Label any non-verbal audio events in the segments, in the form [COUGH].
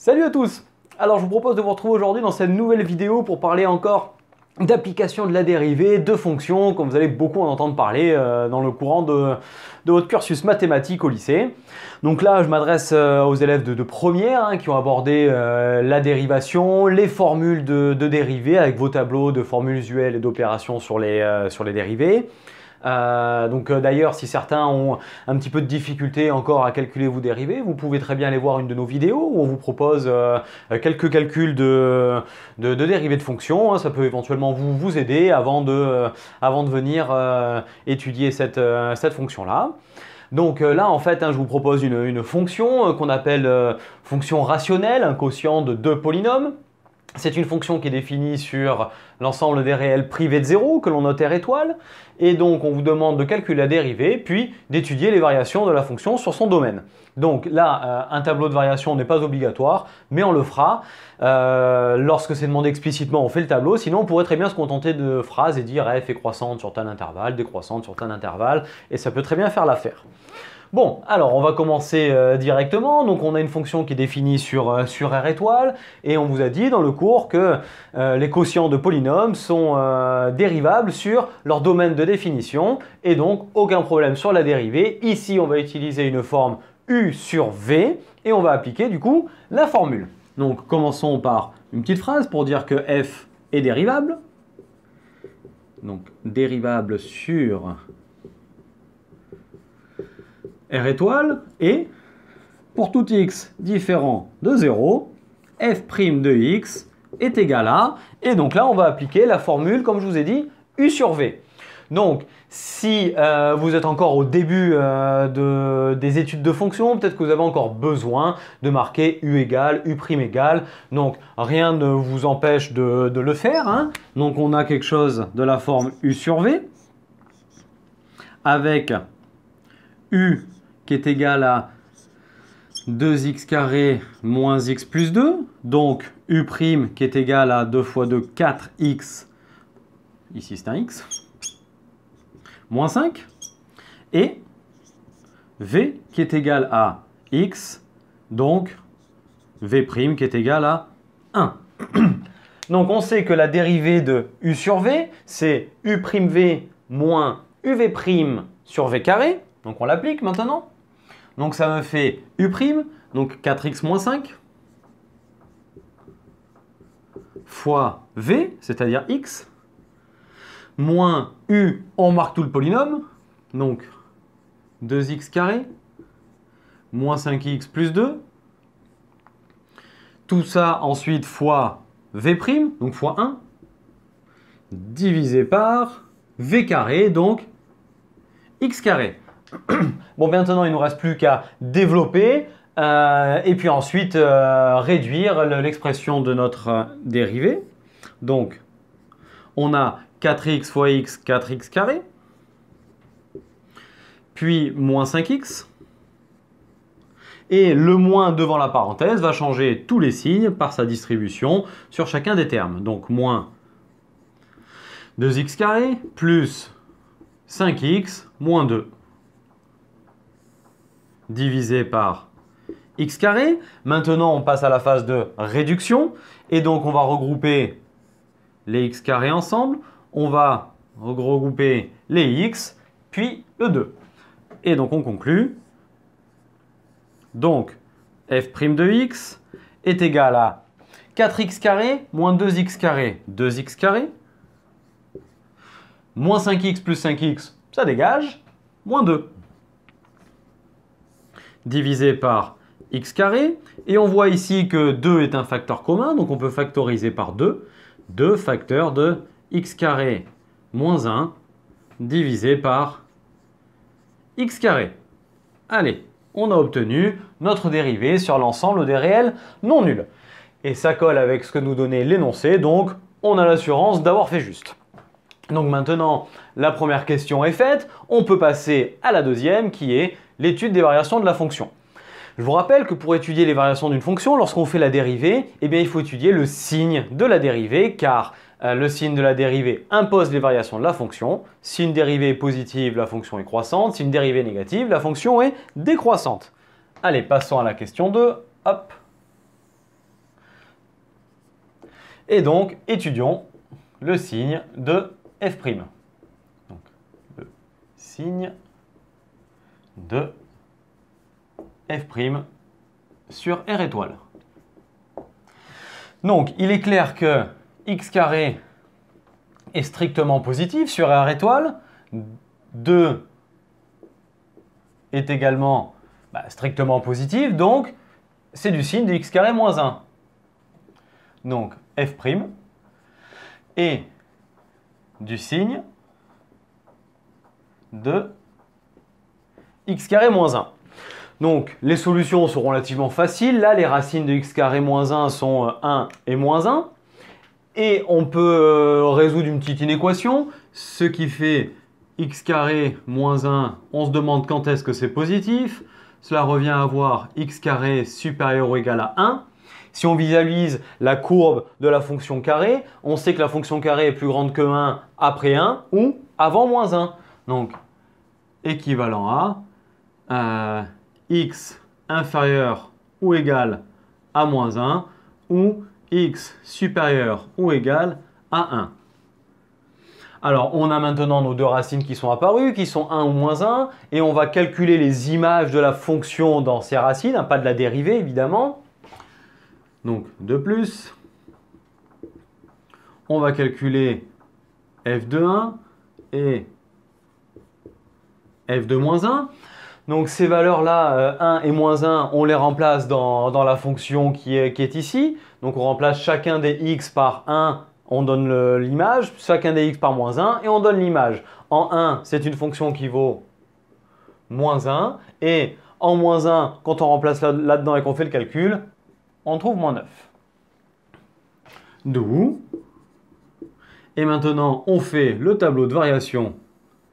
Salut à tous Alors je vous propose de vous retrouver aujourd'hui dans cette nouvelle vidéo pour parler encore d'application de la dérivée, de fonctions, comme vous allez beaucoup en entendre parler euh, dans le courant de, votre cursus mathématique au lycée. Donc là, je m'adresse euh, aux élèves de, première hein, qui ont abordé euh, la dérivation, les formules de, dérivées avec vos tableaux de formules usuelles et d'opérations sur, sur les dérivées. Euh, donc euh, d'ailleurs, si certains ont un petit peu de difficulté encore à calculer vos dérivés, vous pouvez très bien aller voir une de nos vidéos où on vous propose euh, quelques calculs de, dérivés de fonctions. Hein. ça peut éventuellement vous, aider avant de, venir étudier cette, fonction-là. Donc là, en fait, hein, je vous propose une fonction qu'on appelle fonction rationnelle, un quotient de deux polynômes. C'est une fonction qui est définie sur l'ensemble des réels privés de zéro que l'on note R étoile. Et donc, on vous demande de calculer la dérivée, puis d'étudier les variations de la fonction sur son domaine. Donc là, euh, un tableau de variation n'est pas obligatoire, mais on le fera. Euh, lorsque c'est demandé explicitement, on fait le tableau. Sinon, on pourrait très bien se contenter de phrases et dire f est croissante sur tel intervalle, décroissante sur tel intervalle, et ça peut très bien faire l'affaire. Bon, alors on va commencer euh, directement. Donc on a une fonction qui est définie euh, sur, R étoile et on vous a dit dans le cours que euh, les quotients de polynômes sont dérivables sur leur domaine de définition et donc aucun problème sur la dérivée. Ici on va utiliser une forme U sur V et on va appliquer du coup la formule. Donc commençons par une petite phrase pour dire que F est dérivable. Donc dérivable sur R étoile et pour tout x différent de 0, f' prime de x est égal à, et donc là on va appliquer la formule, comme je vous ai dit, u sur v. Donc, si euh, vous êtes encore au début euh, de, des études de fonction, peut-être que vous avez encore besoin de marquer U égale, U prime égale. Donc, rien ne vous empêche de, le faire. Hein. Donc, on a quelque chose de la forme U sur V avec U qui est égal à 2x carré moins x plus 2. Donc u' qui est égal à 2 fois 2, 4x. Ici c'est un x. Moins 5. Et v qui est égal à x. Donc v' qui est égal à 1. [COUGHS] Donc on sait que la dérivée de u sur v, c'est u'v moins uv' sur v carré. Donc on l'applique maintenant. Donc ça me fait U', donc 4x-5, moins fois V, c'est-à-dire X, moins U, on marque tout le polynôme, donc 2x carré, moins 5x plus 2, tout ça ensuite fois V', donc fois 1, divisé par V carré, donc X carré. Bon, maintenant, il ne nous reste plus qu'à développer euh, et puis ensuite euh, réduire l'expression de notre euh, dérivée. Donc, on a 4x fois x, 4x carré, puis moins 5x. Et le moins devant la parenthèse va changer tous les signes par sa distribution sur chacun des termes. Donc moins 2x carré plus 5x moins 2 divisé par x carré. Maintenant, on passe à la phase de réduction. Et donc, on va regrouper les x carrés ensemble. On va regrouper les x, puis le 2. Et donc, on conclut. Donc, f' de x est égal à 4x carré moins 2x carré, 2x carré. Moins 5x plus 5x, ça dégage, moins 2 divisé par x carré. Et on voit ici que 2 est un facteur commun, donc on peut factoriser par 2. 2 facteurs de x carré moins 1 divisé par x carré. Allez, on a obtenu notre dérivée sur l'ensemble des réels non nuls. Et ça colle avec ce que nous donnait l'énoncé, donc on a l'assurance d'avoir fait juste. Donc maintenant, la première question est faite, on peut passer à la deuxième qui est l'étude des variations de la fonction. Je vous rappelle que pour étudier les variations d'une fonction, lorsqu'on fait la dérivée, eh bien, il faut étudier le signe de la dérivée, car euh, le signe de la dérivée impose les variations de la fonction. Si une dérivée est positive, la fonction est croissante. Si une dérivée est négative, la fonction est décroissante. Allez, passons à la question 2. Hop. Et donc, étudions le signe de f'. Donc, le signe de f' sur r étoile. Donc, il est clair que x carré est strictement positif sur r étoile. 2 est également bah, strictement positif, donc c'est du signe de x carré moins 1. Donc f' est du signe de x carré moins 1. Donc les solutions sont relativement faciles. Là, les racines de x carré moins 1 sont 1 euh, et moins 1. Et on peut euh, résoudre une petite inéquation, ce qui fait x carré moins 1, on se demande quand est-ce que c'est positif. Cela revient à avoir x supérieur ou égal à 1. Si on visualise la courbe de la fonction carré, on sait que la fonction carré est plus grande que 1 après 1 ou avant moins 1. Donc, équivalent à x inférieur ou égal à moins 1 ou x supérieur ou égal à 1. Alors, on a maintenant nos deux racines qui sont apparues, qui sont 1 ou moins 1, et on va calculer les images de la fonction dans ces racines, hein, pas de la dérivée évidemment. Donc, de plus. On va calculer f de 1 et f de moins 1. Donc ces valeurs-là, 1 euh, et moins 1, on les remplace dans, la fonction qui est, ici. Donc on remplace chacun des x par 1, on donne l'image, chacun des x par moins 1, et on donne l'image. En 1, c'est une fonction qui vaut moins 1, et en moins 1, quand on remplace là-dedans et qu'on fait le calcul, on trouve moins 9. D'où Et maintenant, on fait le tableau de variation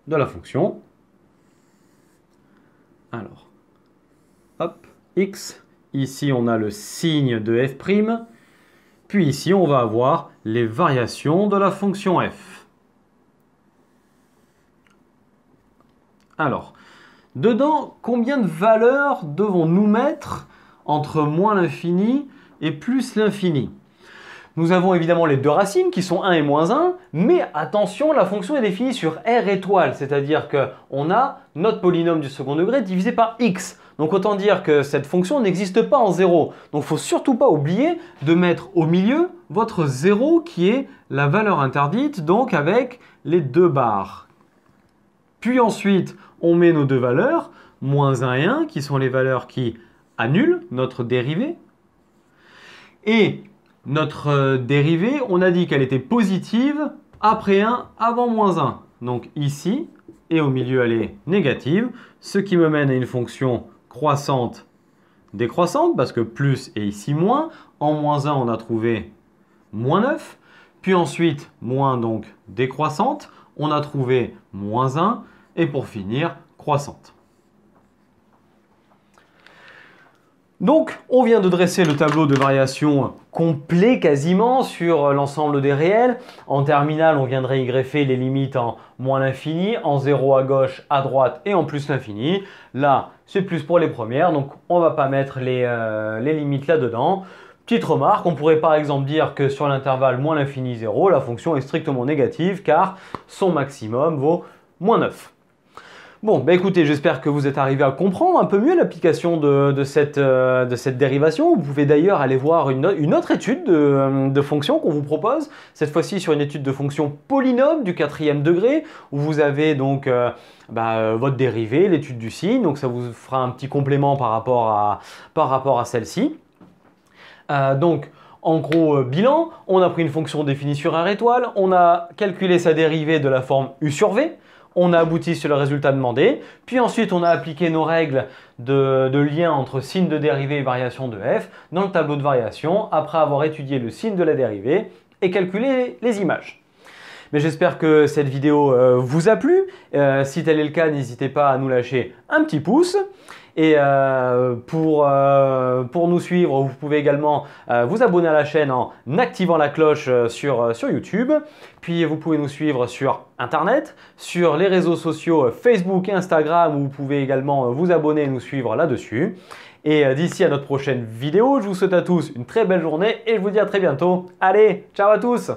de la fonction. Alors, hop, x. Ici, on a le signe de f'. Puis ici, on va avoir les variations de la fonction f. Alors, dedans, combien de valeurs devons-nous mettre entre moins l'infini et plus l'infini nous avons évidemment les deux racines qui sont 1 et moins 1, mais attention, la fonction est définie sur r étoile, c'est-à-dire qu'on a notre polynôme du second degré divisé par x. Donc autant dire que cette fonction n'existe pas en 0. Donc il faut surtout pas oublier de mettre au milieu votre 0 qui est la valeur interdite, donc avec les deux barres. Puis ensuite, on met nos deux valeurs, moins 1 et 1, qui sont les valeurs qui annulent notre dérivée. Et notre euh, dérivée, on a dit qu'elle était positive après 1, avant moins 1. Donc ici, et au milieu, elle est négative, ce qui me mène à une fonction croissante décroissante, parce que plus est ici moins. En moins 1, on a trouvé moins 9. Puis ensuite, moins donc décroissante, on a trouvé moins 1. Et pour finir, croissante. Donc, on vient de dresser le tableau de variation complet quasiment sur l'ensemble des réels. En terminale, on viendrait y greffer les limites en moins l'infini, en 0 à gauche, à droite et en plus l'infini. Là, c'est plus pour les premières, donc on ne va pas mettre les, euh, les limites là-dedans. Petite remarque, on pourrait par exemple dire que sur l'intervalle moins l'infini 0, la fonction est strictement négative car son maximum vaut moins 9. Bon, bah écoutez, j'espère que vous êtes arrivé à comprendre un peu mieux l'application euh, de, cette, dérivation. Vous pouvez d'ailleurs aller voir une, autre étude euh, de, fonction qu'on vous propose, cette fois-ci sur une étude de fonction polynôme du quatrième degré, où vous avez donc euh, bah, votre dérivée, l'étude du signe, donc ça vous fera un petit complément par rapport à, celle-ci. donc, en gros bilan, on a pris une fonction définie sur R étoile, on a calculé sa dérivée de la forme U sur V, on a abouti sur le résultat demandé. Puis ensuite, on a appliqué nos règles de, lien entre signe de dérivée et variation de f dans le tableau de variation après avoir étudié le signe de la dérivée et calculé les images. Mais j'espère que cette vidéo euh, vous a plu. Euh, si tel est le cas, n'hésitez pas à nous lâcher un petit pouce. Et euh, pour, nous suivre, vous pouvez également vous abonner à la chaîne en activant la cloche sur, sur, YouTube. Puis vous pouvez nous suivre sur Internet, sur les réseaux sociaux Facebook et Instagram, où vous pouvez également vous abonner et nous suivre là-dessus. Et d'ici à notre prochaine vidéo, je vous souhaite à tous une très belle journée et je vous dis à très bientôt. Allez, ciao à tous